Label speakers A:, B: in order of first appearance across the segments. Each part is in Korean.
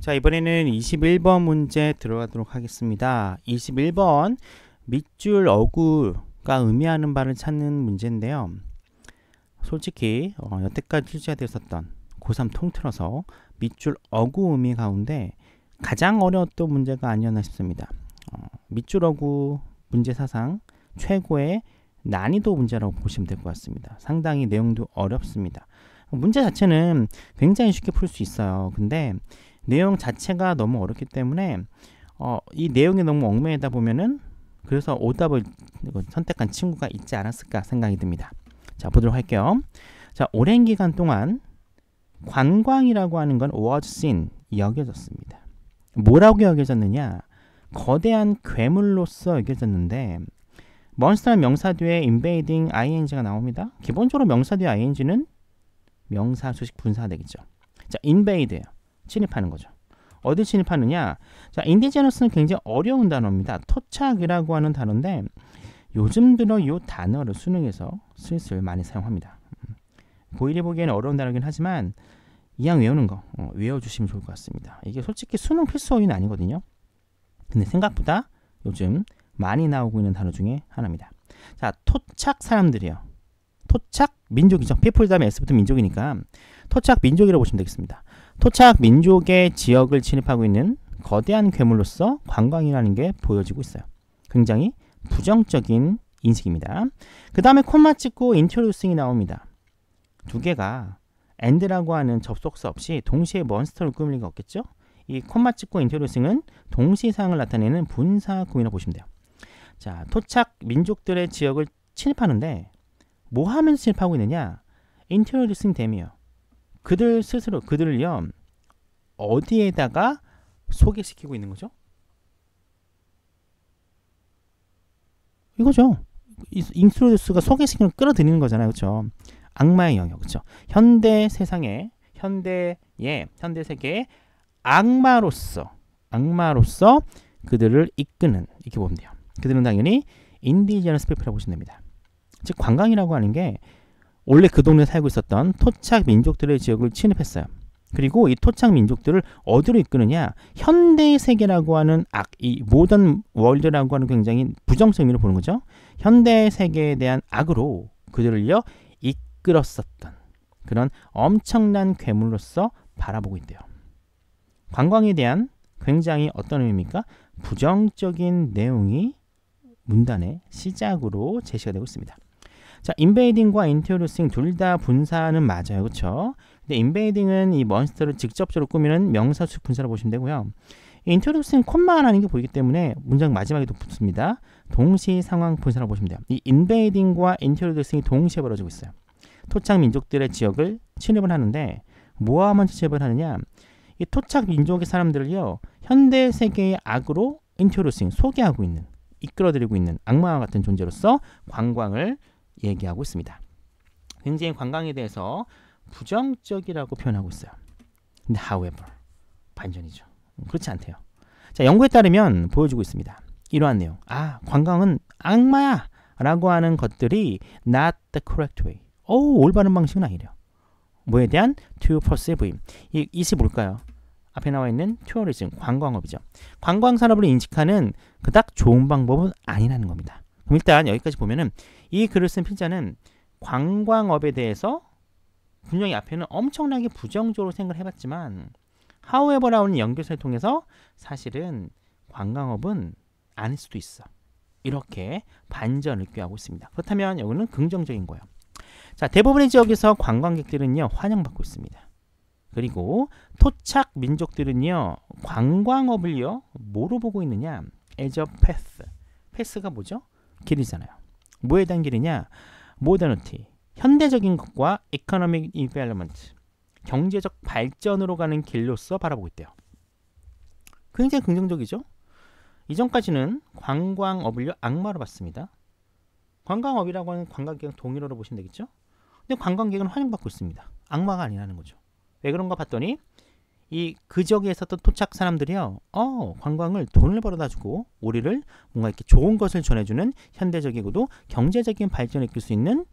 A: 자 이번에는 21번 문제 들어가도록 하겠습니다. 21번 밑줄 어구가 의미하는 바를 찾는 문제인데요. 솔직히 어, 여태까지 출제되었었던 고3 통틀어서 밑줄 어구 의미 가운데 가장 어려웠던 문제가 아니었나 싶습니다. 어, 밑줄 어구 문제 사상 최고의 난이도 문제라고 보시면 될 것 같습니다. 상당히 내용도 어렵습니다. 문제 자체는 굉장히 쉽게 풀 수 있어요. 근데 내용 자체가 너무 어렵기 때문에 어, 이 내용이 너무 얽매이다 보면은 그래서 오답을 선택한 친구가 있지 않았을까 생각이 듭니다. 자 보도록 할게요. 자 오랜 기간 동안 관광이라고 하는 건 was seen 여겨졌습니다. 뭐라고 여겨졌느냐? 거대한 괴물로서 여겨졌는데 먼스터 명사 뒤에 invading ing가 나옵니다. 기본적으로 명사 뒤에 ing는 명사 수식 분사 되겠죠. 자, invade예요. 침입하는 거죠. 어디 침입하느냐? 자, 인디제너스는 굉장히 어려운 단어입니다. 토착이라고 하는 단어인데 요즘 들어 이 단어를 수능에서 슬슬 많이 사용합니다. 보일이 음, 보기에는 어려운 단어긴 하지만 이왕 외우는 거 어, 외워주시면 좋을 것 같습니다. 이게 솔직히 수능 필수어휘는 아니거든요. 근데 생각보다 요즘 많이 나오고 있는 단어 중에 하나입니다. 자, 토착 사람들이요. 토착 민족이죠. people 다음에 s부터 민족이니까 토착 민족이라고 보시면 되겠습니다. 토착 민족의 지역을 침입하고 있는 거대한 괴물로서 관광이라는 게 보여지고 있어요. 굉장히 부정적인 인식입니다. 그 다음에 콤마 찍고 인트로듀싱이 나옵니다. 두 개가 엔드라고 하는 접속사 없이 동시에 몬스터를 꾸밀 리가 없겠죠? 이 콤마 찍고 인트로듀싱은 동시상을 나타내는 분사구이라고 보시면 돼요. 자, 토착 민족들의 지역을 침입하는데 뭐 하면서 침입하고 있느냐? 인트로듀싱 됨이요 그들 스스로 그들을요 어디에다가 소개시키고 있는 거죠? 이거죠. 인트로듀스가 소개시키는 끌어들이는 거잖아요. 그렇죠? 악마의 영역. 그렇죠? 현대 세상에 현대의 현대 세계의 악마로서 악마로서 그들을 이끄는 이렇게 보면 돼요. 그들은 당연히 인디지언스 피플이라고 보시면 됩니다. 즉 관광이라고 하는 게 원래 그 동네에 살고 있었던 토착 민족들의 지역을 침입했어요. 그리고 이 토착 민족들을 어디로 이끄느냐 현대 세계라고 하는 악이 모던 월드라고 하는 굉장히 부정적 의미로 보는 거죠 현대 세계에 대한 악으로 그들을요 이끌었었던 그런 엄청난 괴물로서 바라보고 있대요 관광에 대한 굉장히 어떤 의미입니까 부정적인 내용이 문단의 시작으로 제시가 되고 있습니다 자, 인베이딩과 인테리어루싱 둘 다 분사는 맞아요. 그렇죠? 근데 인베이딩은 이 몬스터를 직접적으로 꾸미는 명사수 분사로 보시면 되고요. 인테리어루싱 콤마 하는게 보이기 때문에 문장 마지막에도 붙습니다. 동시 상황 분사로 보시면 돼요. 이 인베이딩과 인테리어루싱이 동시에 벌어지고 있어요. 토착 민족들의 지역을 침입을 하는데 뭐하면 침입을 하느냐? 이 토착 민족의 사람들을요. 현대 세계의 악으로 인테리어루싱 소개하고 있는 이끌어들이고 있는 악마와 같은 존재로서 관광을 얘기하고 있습니다. 굉장히 관광에 대해서 부정적이라고 표현하고 있어요. 근데 however 반전이죠. 그렇지 않대요. 자 연구에 따르면 보여주고 있습니다. 이러한 내용. 아 관광은 악마야 라고 하는 것들이 not the correct way. 오 올바른 방식은 아니래요. 뭐에 대한 to p u r s u e 부임. 이 이시 뭘까요? 앞에 나와 있는 투어리즘, 관광업이죠. 관광산업을 인식하는 그닥 좋은 방법은 아니라는 겁니다. 그럼 일단 여기까지 보면은 이 글을 쓴 필자는 관광업에 대해서 분명히 앞에는 엄청나게 부정적으로 생각을 해봤지만 하우에버라는 연결선를 통해서 사실은 관광업은 아닐 수도 있어. 이렇게 반전을 꾀하고 있습니다. 그렇다면 여기는 긍정적인 거예요. 자, 대부분의 지역에서 관광객들은요, 환영받고 있습니다. 그리고 토착 민족들은요, 관광업을요, 뭐로 보고 있느냐? 에저 패스 패스가 뭐죠? 길이잖아요. 뭐에 대한 길이냐? 모더니티, 현대적인 것과 economic d 경제적 발전으로 가는 길로서 바라보고 있대요. 굉장히 긍정적이죠? 이전까지는 관광업을 악마로 봤습니다. 관광업이라고 하는 관광객은 동일어로 보시면 되겠죠? 근데 관광객은 환영받고 있습니다. 악마가 아니라는 거죠. 왜 그런가 봤더니 이그 지역에 있었던 토착 사람들이요, 어, 관광을 돈을 벌어다 주고 우리를 뭔가 이렇게 좋은 것을 전해주는 현대적이고도 경제적인 발전을 이끌 수 있는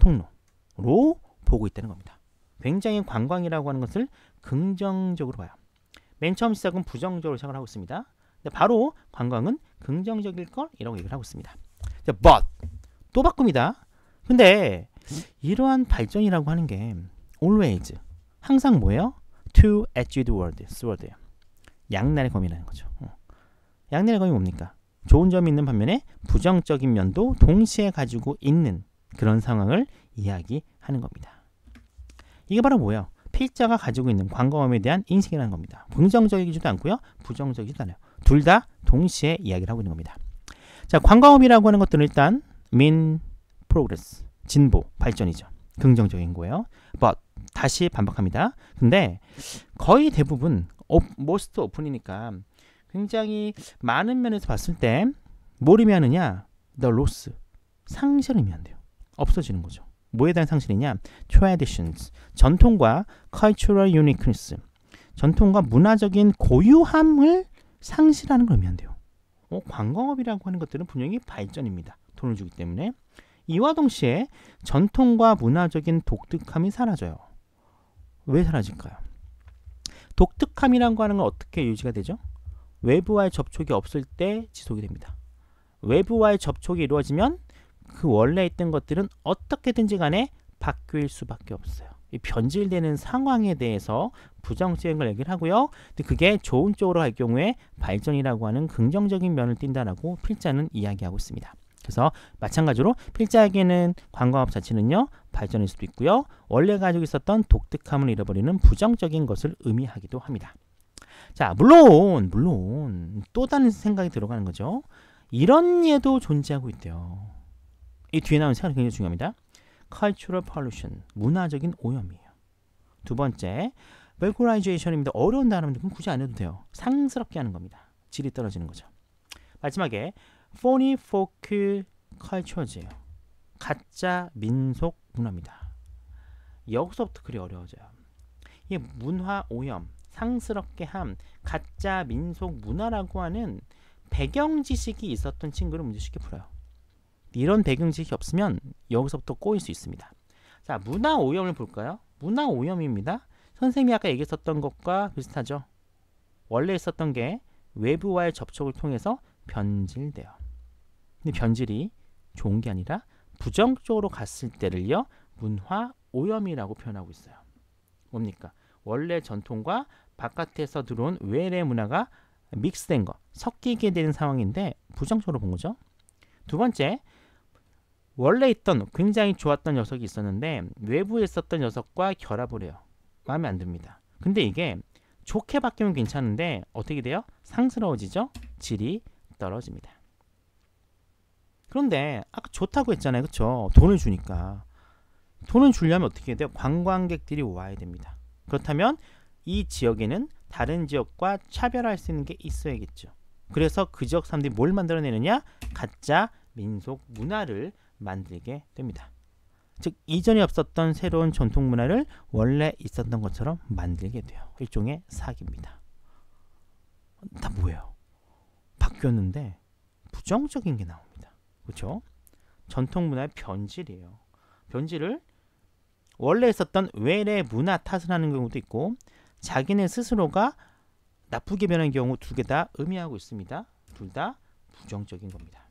A: 통로로 보고 있다는 겁니다. 굉장히 관광이라고 하는 것을 긍정적으로 봐요. 맨 처음 시작은 부정적으로 생각을 하고 있습니다. 근데 바로 관광은 긍정적일 걸 이라고 얘기를 하고 있습니다. 자, but 또 바꿉니다. 근데 이러한 발전이라고 하는 게 always 항상 뭐예요? two edged word, sword예요. 양날의 검이라는 거죠. 어. 양날의 검이 뭡니까? 좋은 점이 있는 반면에 부정적인 면도 동시에 가지고 있는 그런 상황을 이야기하는 겁니다. 이게 바로 뭐예요? 필자가 가지고 있는 관 광고음에 대한 인식이라는 겁니다. 긍정적이지도 않고요. 부정적이지도 않아요. 둘 다 동시에 이야기를 하고 있는 겁니다. 자, 관 광고음이라고 하는 것들은 일단 mean progress, 진보, 발전이죠. 긍정적인 거예요. but, 다시 반박합니다 근데 거의 대부분 모스트 오픈이니까 굉장히 많은 면에서 봤을 때 뭘의미 하느냐 the loss 상실을 의미한대요 없어지는 거죠. 뭐에 대한 상실이냐? traditions 전통과 cultural uniqueness 전통과 문화적인 고유함을 상실하는 걸 의미한대요. 어, 관광업이라고 하는 것들은 분명히 발전입니다. 돈을 주기 때문에 이와 동시에 전통과 문화적인 독특함이 사라져요. 왜 사라질까요? 독특함이란 는건 어떻게 유지가 되죠? 외부와의 접촉이 없을 때 지속이 됩니다. 외부와의 접촉이 이루어지면 그 원래 있던 것들은 어떻게든지 간에 바뀔 수밖에 없어요. 변질되는 상황에 대해서 부정적인 걸 얘기를 하고요. 근데 그게 좋은 쪽으로 갈 경우에 발전이라고 하는 긍정적인 면을 띈다라고 필자는 이야기하고 있습니다. 그래서 마찬가지로 필자에게는 관광업 자체는요 발전일 수도 있고요 원래 가지고 있었던 독특함을 잃어버리는 부정적인 것을 의미하기도 합니다 자 물론 물론 또 다른 생각이 들어가는 거죠 이런 예도 존재하고 있대요 이 뒤에 나오는 생각이 굉장히 중요합니다 cultural pollution 문화적인 오염이에요 두 번째 vulgarization입니다 어려운 단어인데 그럼 굳이 안 해도 돼요 상스럽게 하는 겁니다 질이 떨어지는 거죠 마지막에 포니포크 컬처즈예요. 가짜 민속 문화입니다. 여기서부터 글이 어려워져요. 이 문화 오염, 상스럽게 함, 가짜 민속 문화라고 하는 배경 지식이 있었던 친구를 문제쉽게 풀어요. 이런 배경 지식이 없으면 여기서부터 꼬일 수 있습니다. 자, 문화 오염을 볼까요? 문화 오염입니다. 선생님이 아까 얘기했었던 것과 비슷하죠. 원래 있었던 게 외부와의 접촉을 통해서 변질돼요. 근데 변질이 좋은 게 아니라 부정적으로 갔을 때를요 문화 오염이라고 표현하고 있어요. 뭡니까? 원래 전통과 바깥에서 들어온 외래 문화가 믹스된 거 섞이게 되는 상황인데 부정적으로 본 거죠. 두 번째 원래 있던 굉장히 좋았던 녀석이 있었는데 외부에 있었던 녀석과 결합을 해요. 마음에 안 듭니다. 근데 이게 좋게 바뀌면 괜찮은데 어떻게 돼요? 상스러워지죠? 질이 떨어집니다. 그런데 아까 좋다고 했잖아요. 그렇죠? 돈을 주니까. 돈을 주려면 어떻게 해야 돼요? 관광객들이 와야 됩니다. 그렇다면 이 지역에는 다른 지역과 차별할 화수 있는 게 있어야겠죠. 그래서 그 지역 사람들이 뭘 만들어내느냐? 가짜 민속 문화를 만들게 됩니다. 즉 이전에 없었던 새로운 전통 문화를 원래 있었던 것처럼 만들게 돼요. 일종의 사기입니다. 다 뭐예요? 바뀌었는데 부정적인 게 나옵니다. 그렇죠? 전통 문화의 변질이에요. 변질을 원래 있었던 외래 문화 탓을 하는 경우도 있고 자기네 스스로가 나쁘게 변한 경우 두 개 다 의미하고 있습니다. 둘 다 부정적인 겁니다.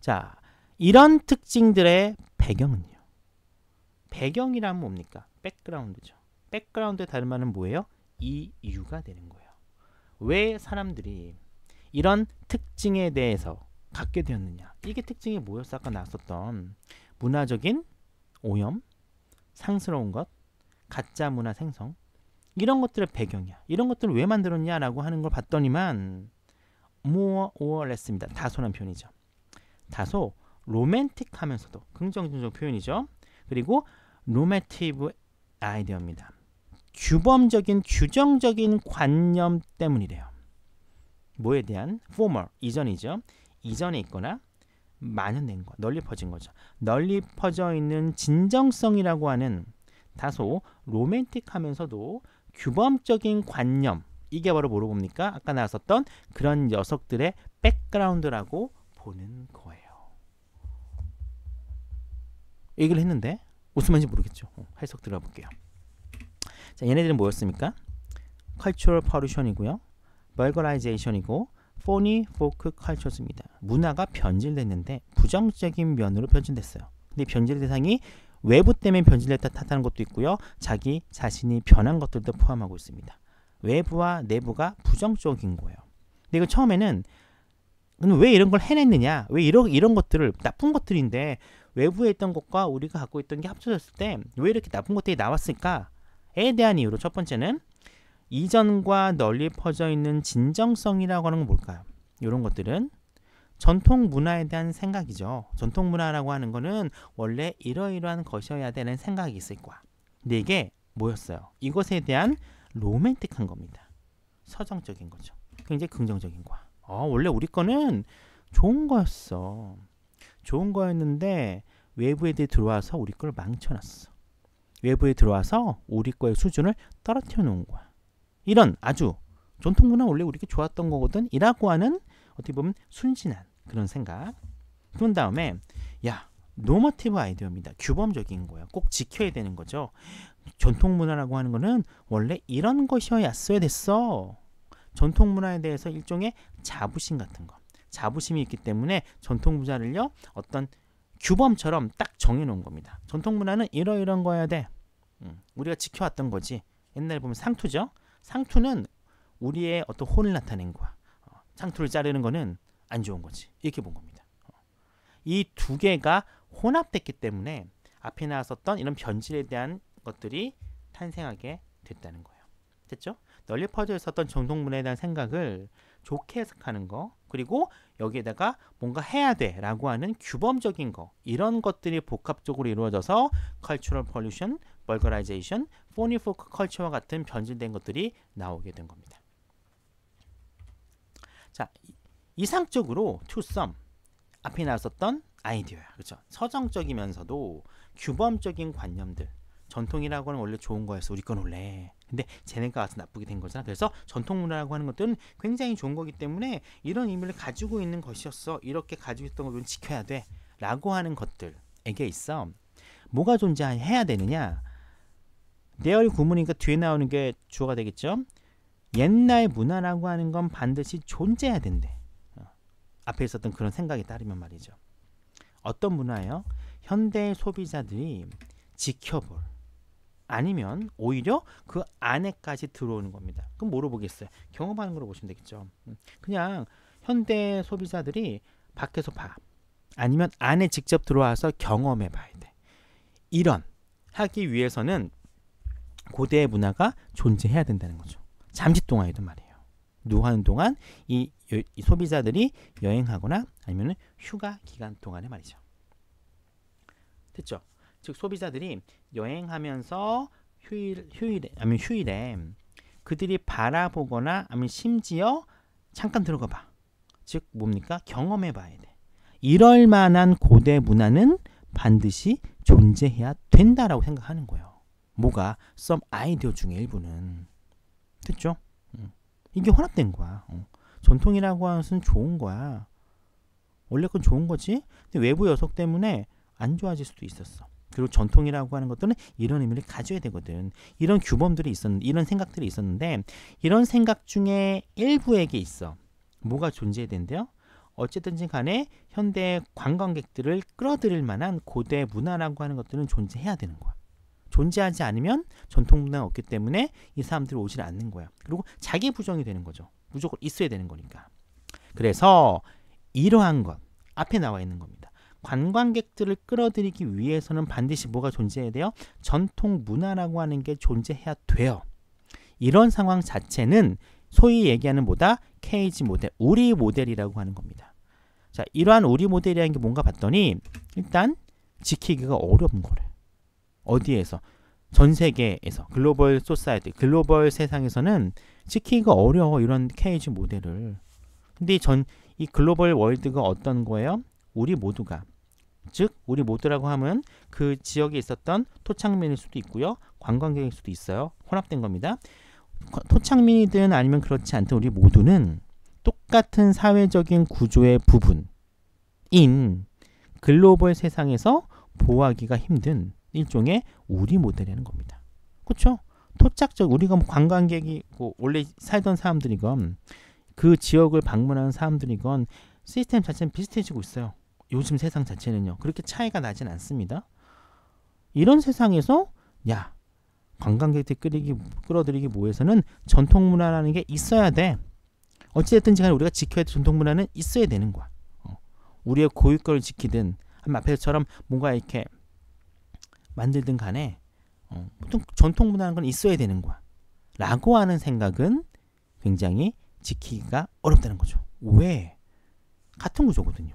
A: 자, 이런 특징들의 배경은요. 배경이란 뭡니까? 백그라운드죠. 백그라운드의 다른 말은 뭐예요? 이유가 되는 거예요. 왜 사람들이 이런 특징에 대해서 갖게 되었느냐 이게 특징이 뭐였어 아까 나왔었던 문화적인 오염 상스러운 것 가짜 문화 생성 이런 것들의 배경이야 이런 것들을 왜 만들었냐라고 하는 걸 봤더니만 more or less입니다 다소란 표현이죠 다소 로맨틱하면서도 긍정적 표현이죠 그리고 로매티브 아이디어입니다 규범적인 규정적인 관념 때문이래요 뭐에 대한 former 이전이죠. 이전에 있거나 만연된 거, 널리 퍼진 거죠. 널리 퍼져 있는 진정성이라고 하는 다소 로맨틱하면서도 규범적인 관념 이게 바로 뭐로 봅니까? 아까 나왔었던 그런 녀석들의 백그라운드라고 보는 거예요. 얘기를 했는데 무슨 말인지 모르겠죠. 어, 해석 들어볼게요. 자, 얘네들은 뭐였습니까? 컬 u l t u r 이고요 벌거라이제이션이고 폰이 포크 컬처스입니다. 문화가 변질됐는데 부정적인 면으로 변질됐어요. 근데 변질 대상이 외부 때문에 변질됐다 탓하는 것도 있고요. 자기 자신이 변한 것들도 포함하고 있습니다. 외부와 내부가 부정적인 거예요. 근데 이거 처음에는 왜 이런 걸 해냈느냐? 왜 이런 이런 것들을 나쁜 것들인데 외부에 있던 것과 우리가 갖고 있던 게 합쳐졌을 때 왜 이렇게 나쁜 것들이 나왔을까?에 대한 이유로 첫 번째는 이전과 널리 퍼져 있는 진정성이라고 하는 건 뭘까요? 이런 것들은 전통 문화에 대한 생각이죠. 전통 문화라고 하는 거는 원래 이러이러한 것이어야 되는 생각이 있을 거야. 근데 이게 뭐였어요? 이것에 대한 로맨틱한 겁니다. 서정적인 거죠. 굉장히 긍정적인 거야. 어, 원래 우리 거는 좋은 거였어. 좋은 거였는데 외부 애 들어와서 우리 걸 망쳐놨어. 외부에 들어와서 우리 거의 수준을 떨어뜨려 놓은 거야. 이런 아주 전통문화 원래 우리가 좋았던 거거든 이라고 하는 어떻게 보면 순진한 그런 생각 그런 다음에 야 노머티브 아이디어입니다. 규범적인 거야. 꼭 지켜야 되는 거죠. 전통 문화라고 하는 거는 원래 이런 것이어야써야 됐어. 전통 문화에 대해서 일종의 자부심 같은 거. 자부심이 있기 때문에 전통 문화를요. 어떤 규범처럼 딱 정해 놓은 겁니다. 전통 문화는 이러이러한거야 돼. 음, 우리가 지켜왔던 거지. 옛날에 보면 상투죠. 상투는 우리의 어떤 혼을 나타낸 거야. 어, 상투를 자르는 거는 안 좋은 거지. 이렇게 본 겁니다. 어. 이두 개가 혼합됐기 때문에 앞에 나왔었던 이런 변질에 대한 것들이 탄생하게 됐다는 거예요. 됐죠? 널리 퍼져 있었던 정동문에 대한 생각을 좋게 해석하는 거 그리고 여기에다가 뭔가 해야 돼 라고 하는 규범적인 거 이런 것들이 복합적으로 이루어져서 cultural p o l l u 포니포크 컬처와 같은 변질된 것들이 나오게 된 겁니다. 자, 이상적으로 투썸 앞에 나왔었던 아이디어야. 그렇죠? 서정적이면서도 규범적인 관념들. 전통이라고 하는 원래 좋은 거였어. 우리 건 원래. 근데 쟤네가 와서 나쁘게 된 거잖아. 그래서 전통 문화라고 하는 것들은 굉장히 좋은 거기 때문에 이런 의미를 가지고 있는 것이었어. 이렇게 가지고 있던 걸 지켜야 돼. 라고 하는 것들에게 있어. 뭐가 존재해야 되느냐? 내열이 구문이니까 뒤에 나오는 게 주어가 되겠죠. 옛날 문화라고 하는 건 반드시 존재해야 된대. 어, 앞에 있었던 그런 생각에 따르면 말이죠. 어떤 문화예요? 현대 소비자들이 지켜볼 아니면 오히려 그 안에까지 들어오는 겁니다. 그럼 뭐로 보겠어요? 경험하는 걸 보시면 되겠죠. 음, 그냥 현대 소비자들이 밖에서 봐 아니면 안에 직접 들어와서 경험해 봐야 돼. 이런 하기 위해서는 고대의 문화가 존재해야 된다는 거죠. 잠시 동안이든 말이에요. 누하는 동안 이, 이 소비자들이 여행하거나 아니면 휴가 기간 동안에 말이죠. 됐죠? 즉 소비자들이 여행하면서 휴일 휴일에 아니면 휴일에 그들이 바라보거나 아니면 심지어 잠깐 들어가 봐. 즉 뭡니까? 경험해 봐야 돼. 이럴 만한 고대 문화는 반드시 존재해야 된다라고 생각하는 거예요. 뭐가 썸 아이디어 중에 일부는 됐죠? 이게 혼합된 거야. 어. 전통이라고 하는 것은 좋은 거야. 원래 건 좋은 거지. 근데 외부 요석 때문에 안 좋아질 수도 있었어. 그리고 전통이라고 하는 것들은 이런 의미를 가져야 되거든. 이런 규범들이 있었는데, 이런 생각들이 있었는데, 이런 생각 중에 일부에게 있어. 뭐가 존재해야 된대요? 어쨌든지 간에 현대 관광객들을 끌어들일 만한 고대 문화라고 하는 것들은 존재해야 되는 거야. 존재하지 않으면 전통 문화가 없기 때문에 이 사람들이 오질 않는 거야. 그리고 자기 부정이 되는 거죠. 무조건 있어야 되는 거니까. 그래서 이러한 것 앞에 나와 있는 겁니다. 관광객들을 끌어들이기 위해서는 반드시 뭐가 존재해야 돼요? 전통 문화라고 하는 게 존재해야 돼요. 이런 상황 자체는 소위 얘기하는 뭐다? 케이지 모델, 우리 모델이라고 하는 겁니다. 자, 이러한 우리 모델이라는 게 뭔가 봤더니 일단 지키기가 어려운 거래. 요 어디에서 전 세계에서 글로벌 소사이드 글로벌 세상에서는 지키기가 어려워 이런 케이지 모델을 근데 전 이 글로벌 월드가 어떤 거예요? 우리 모두가 즉 우리 모두라고 하면 그 지역에 있었던 토착민일 수도 있고요 관광객일 수도 있어요 혼합된 겁니다 토착민이든 아니면 그렇지 않든 우리 모두는 똑같은 사회적인 구조의 부분인 글로벌 세상에서 보호하기가 힘든 일종의 우리 모델이라는 겁니다. 그렇죠? 토착적 우리가 뭐 관광객이고 원래 살던 사람들이건 그 지역을 방문하는 사람들이건 시스템 자체는 비슷해지고 있어요. 요즘 세상 자체는요. 그렇게 차이가 나진 않습니다. 이런 세상에서 야 관광객들 끌이기, 끌어들이기 모해서는 전통 문화라는 게 있어야 돼. 어찌됐든지 간에 우리가 지켜야 될 전통 문화는 있어야 되는 거야. 어. 우리의 고유권을 지키든 앞에서처럼 뭔가 이렇게 만들든 간에 어, 보통 전통 문화라는 건 있어야 되는 거야. 라고 하는 생각은 굉장히 지키기가 어렵다는 거죠. 왜? 같은 구조거든요.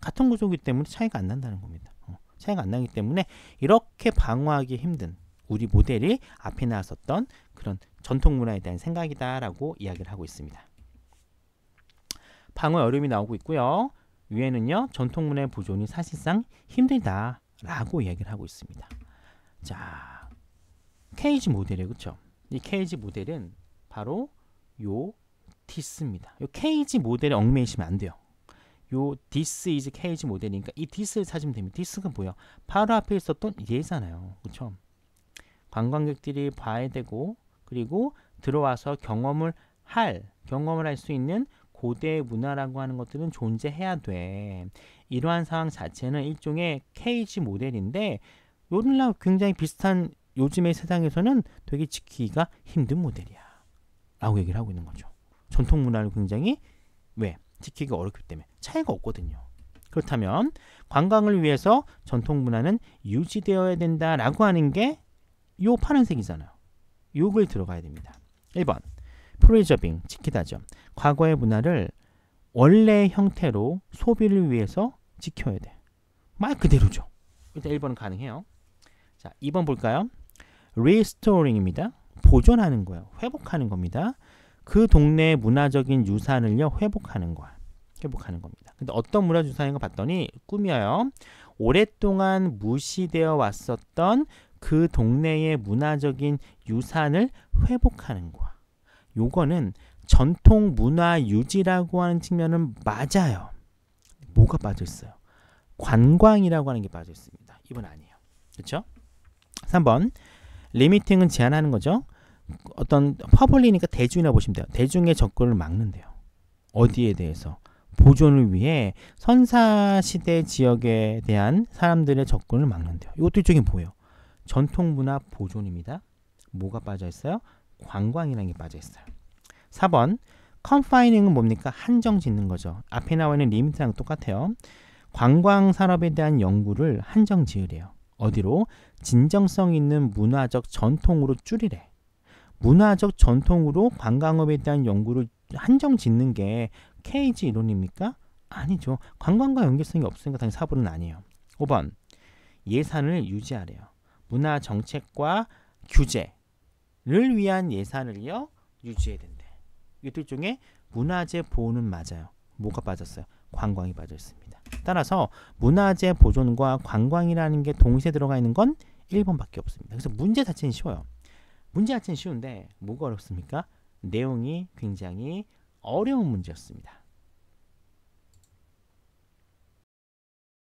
A: 같은 구조기 때문에 차이가 안 난다는 겁니다. 어, 차이가 안 나기 때문에 이렇게 방어하기 힘든 우리 모델이 앞에 나왔었던 그런 전통 문화에 대한 생각이다라고 이야기를 하고 있습니다. 방어 어려움이 나오고 있고요. 위에는요. 전통 문화의 보존이 사실상 힘들다. 라고 얘기를 하고 있습니다. 자, 케이지 모델이에요. 그쵸? 이 케이지 모델은 바로 요 디스입니다. 요 케이지 모델에 얽매이시면 안 돼요. 요 디스 이즈 케이지 모델이니까 이 디스를 찾으면 됩니다. 디스가 뭐예요? 바로 앞에 있었던 얘잖아요. 그쵸? 관광객들이 봐야 되고 그리고 들어와서 경험을 할 경험을 할 수 있는 고대 문화라고 하는 것들은 존재해야 돼. 이러한 상황 자체는 일종의 케이지 모델인데 요즘날 굉장히 비슷한 요즘의 세상에서는 되게 지키기가 힘든 모델이야. 라고 얘기를 하고 있는 거죠. 전통 문화를 굉장히 왜? 지키기가 어렵기 때문에 차이가 없거든요. 그렇다면 관광을 위해서 전통 문화는 유지되어야 된다라고 하는 게 요 파란색이잖아요. 요걸 들어가야 됩니다. 1번 프리저빙, 지키다죠. 과거의 문화를 원래 형태로 소비를 위해서 지켜야 돼. 말 그대로죠. 일단 1번은 가능해요. 자, 2번 볼까요? restoring입니다. 보존하는 거예요. 회복하는 겁니다. 그 동네의 문화적인 유산을요. 회복하는 거야. 회복하는 겁니다. 근데 어떤 문화 유산인가 봤더니 꿈이에요. 오랫동안 무시되어 왔었던 그 동네의 문화적인 유산을 회복하는 거야. 요거는 전통 문화 유지라고 하는 측면은 맞아요. 뭐가 빠져 있어요? 관광이라고 하는 게 빠져 있습니다. 이건 아니에요. 그렇죠? 3번 리미팅은 제한하는 거죠. 어떤 퍼블리니까 대중이라 보시면 돼요. 대중의 접근을 막는데요. 어디에 대해서? 보존을 위해 선사시대 지역에 대한 사람들의 접근을 막는데요. 이것도 일종의 뭐예요? 전통문화 보존입니다. 뭐가 빠져 있어요? 관광이라는 게 빠져 있어요. 4번 c 파이닝은 뭡니까? 한정 짓는 거죠. 앞에 나와 있는 l i m 랑 똑같아요. 관광 산업에 대한 연구를 한정 지으래요. 어디로? 진정성 있는 문화적 전통으로 줄이래. 문화적 전통으로 관광업에 대한 연구를 한정 짓는 게 케이지 이론입니까? 아니죠. 관광과 연결성이 없으니까 당연히 사부는 아니에요. 5번 예산을 유지하래요. 문화 정책과 규제, 를 위한 예산을요 유지해야 된대. 이들 중에 문화재 보호는 맞아요. 뭐가 빠졌어요? 관광이 빠졌습니다. 따라서 문화재 보존과 관광이라는 게 동시에 들어가 있는 건 1번밖에 없습니다. 그래서 문제 자체는 쉬워요. 문제 자체는 쉬운데 뭐가 어렵습니까? 내용이 굉장히 어려운 문제였습니다.